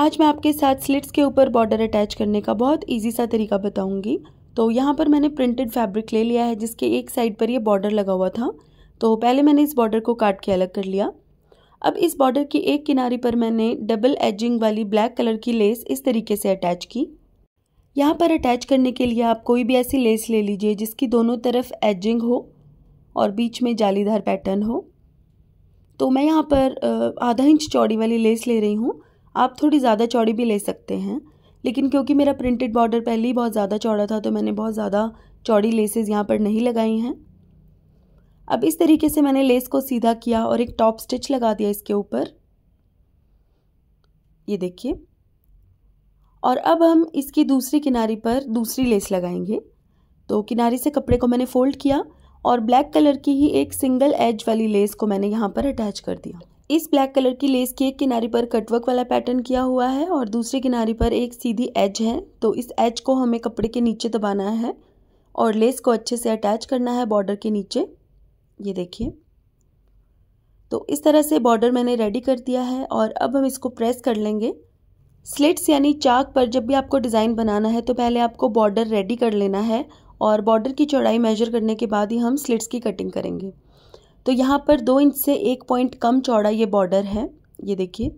आज मैं आपके साथ स्लिट्स के ऊपर बॉर्डर अटैच करने का बहुत इजी सा तरीका बताऊंगी तो यहाँ पर मैंने प्रिंटेड फैब्रिक ले लिया है जिसके एक साइड पर ये बॉर्डर लगा हुआ था तो पहले मैंने इस बॉर्डर को काट के अलग कर लिया अब इस बॉर्डर की एक किनारे पर मैंने डबल एजिंग वाली ब्लैक कलर की लेस इस तरीके से अटैच की यहाँ पर अटैच करने के लिए आप कोई भी ऐसी लेस ले लीजिए जिसकी दोनों तरफ एजिंग हो और बीच में जालीदार पैटर्न हो तो मैं यहाँ पर आधा इंच चौड़ी वाली लेस ले रही हूँ आप थोड़ी ज़्यादा चौड़ी भी ले सकते हैं लेकिन क्योंकि मेरा प्रिंटेड बॉर्डर पहले ही बहुत ज़्यादा चौड़ा था तो मैंने बहुत ज़्यादा चौड़ी लेसेस यहाँ पर नहीं लगाई हैं अब इस तरीके से मैंने लेस को सीधा किया और एक टॉप स्टिच लगा दिया इसके ऊपर ये देखिए और अब हम इसकी दूसरी किनारी पर दूसरी लेस लगाएंगे तो किनारे से कपड़े को मैंने फ़ोल्ड किया और ब्लैक कलर की ही एक सिंगल एज वाली लेस को मैंने यहाँ पर अटैच कर दिया इस ब्लैक कलर की लेस की एक किनारे पर कटवर्क वाला पैटर्न किया हुआ है और दूसरे किनारे पर एक सीधी एज है तो इस एज को हमें कपड़े के नीचे दबाना है और लेस को अच्छे से अटैच करना है बॉर्डर के नीचे ये देखिए तो इस तरह से बॉर्डर मैंने रेडी कर दिया है और अब हम इसको प्रेस कर लेंगे स्लिट्स यानी चाक पर जब भी आपको डिज़ाइन बनाना है तो पहले आपको बॉर्डर रेडी कर लेना है और बॉर्डर की चौड़ाई मेजर करने के बाद ही हम स्लिट्स की कटिंग करेंगे तो यहाँ पर दो इंच से एक पॉइंट कम चौड़ा ये बॉर्डर है ये देखिए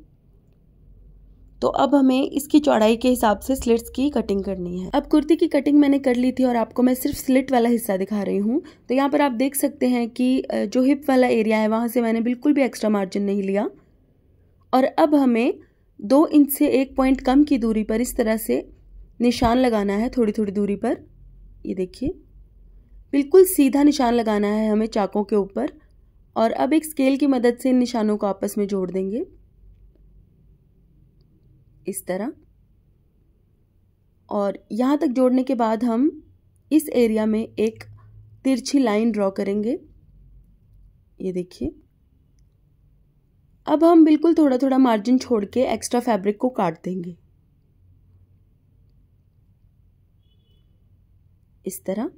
तो अब हमें इसकी चौड़ाई के हिसाब से स्लिट्स की कटिंग करनी है अब कुर्ती की कटिंग मैंने कर ली थी और आपको मैं सिर्फ स्लिट वाला हिस्सा दिखा रही हूँ तो यहाँ पर आप देख सकते हैं कि जो हिप वाला एरिया है वहाँ से मैंने बिल्कुल भी एक्स्ट्रा मार्जिन नहीं लिया और अब हमें दो इंच से एक पॉइंट कम की दूरी पर इस तरह से निशान लगाना है थोड़ी थोड़ी दूरी पर ये देखिए बिल्कुल सीधा निशान लगाना है हमें चाकों के ऊपर और अब एक स्केल की मदद से इन निशानों को आपस में जोड़ देंगे इस तरह और यहाँ तक जोड़ने के बाद हम इस एरिया में एक तिरछी लाइन ड्रॉ करेंगे ये देखिए अब हम बिल्कुल थोड़ा थोड़ा मार्जिन छोड़ के एक्स्ट्रा फैब्रिक को काट देंगे इस तरह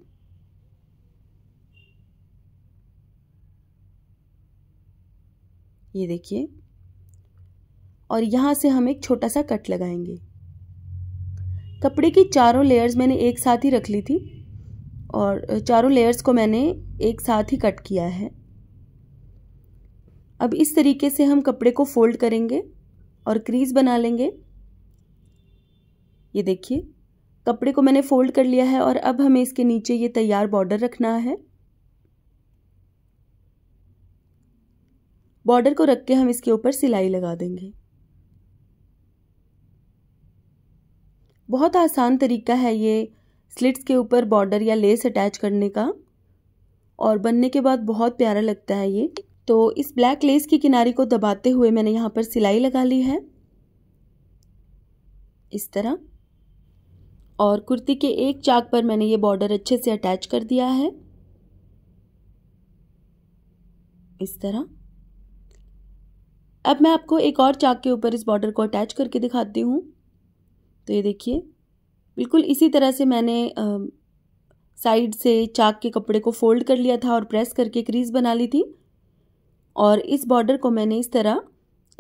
ये देखिए और यहाँ से हम एक छोटा सा कट लगाएंगे कपड़े की चारों लेयर्स मैंने एक साथ ही रख ली थी और चारों लेयर्स को मैंने एक साथ ही कट किया है अब इस तरीके से हम कपड़े को फोल्ड करेंगे और क्रीज बना लेंगे ये देखिए कपड़े को मैंने फोल्ड कर लिया है और अब हमें इसके नीचे ये तैयार बॉर्डर रखना है बॉर्डर को रख के हम इसके ऊपर सिलाई लगा देंगे बहुत आसान तरीका है ये स्लिट्स के ऊपर बॉर्डर या लेस अटैच करने का और बनने के बाद बहुत प्यारा लगता है ये तो इस ब्लैक लेस की किनारी को दबाते हुए मैंने यहाँ पर सिलाई लगा ली है इस तरह और कुर्ती के एक चाक पर मैंने ये बॉर्डर अच्छे से अटैच कर दिया है इस तरह अब मैं आपको एक और चाक के ऊपर इस बॉर्डर को अटैच करके दिखाती हूँ तो ये देखिए बिल्कुल इसी तरह से मैंने साइड से चाक के कपड़े को फोल्ड कर लिया था और प्रेस करके क्रीज बना ली थी और इस बॉर्डर को मैंने इस तरह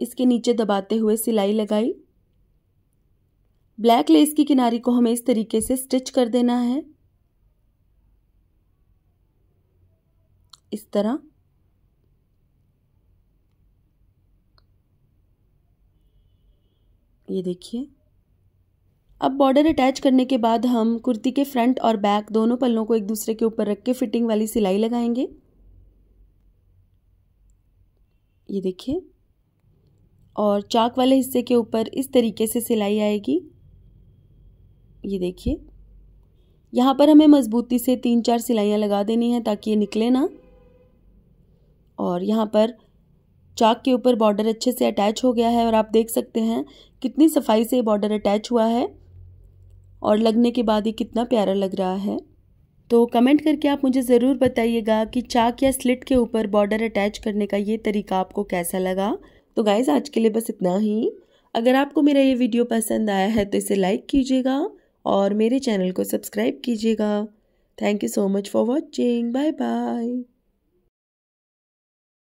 इसके नीचे दबाते हुए सिलाई लगाई ब्लैक लेस की किनारी को हमें इस तरीके से स्टिच कर देना है इस तरह ये देखिए अब बॉर्डर अटैच करने के बाद हम कुर्ती के फ्रंट और बैक दोनों पल्लों को एक दूसरे के ऊपर रख के फिटिंग वाली सिलाई लगाएंगे ये देखिए और चाक वाले हिस्से के ऊपर इस तरीके से सिलाई आएगी ये देखिए यहाँ पर हमें मज़बूती से तीन चार सिलाइयाँ लगा देनी है ताकि ये निकले ना और यहाँ पर चाक के ऊपर बॉर्डर अच्छे से अटैच हो गया है और आप देख सकते हैं कितनी सफाई से बॉर्डर अटैच हुआ है और लगने के बाद ये कितना प्यारा लग रहा है तो कमेंट करके आप मुझे ज़रूर बताइएगा कि चाक या स्लिट के ऊपर बॉर्डर अटैच करने का ये तरीका आपको कैसा लगा तो गाइज़ आज के लिए बस इतना ही अगर आपको मेरा ये वीडियो पसंद आया है तो इसे लाइक कीजिएगा और मेरे चैनल को सब्सक्राइब कीजिएगा thank you so much for watching bye bye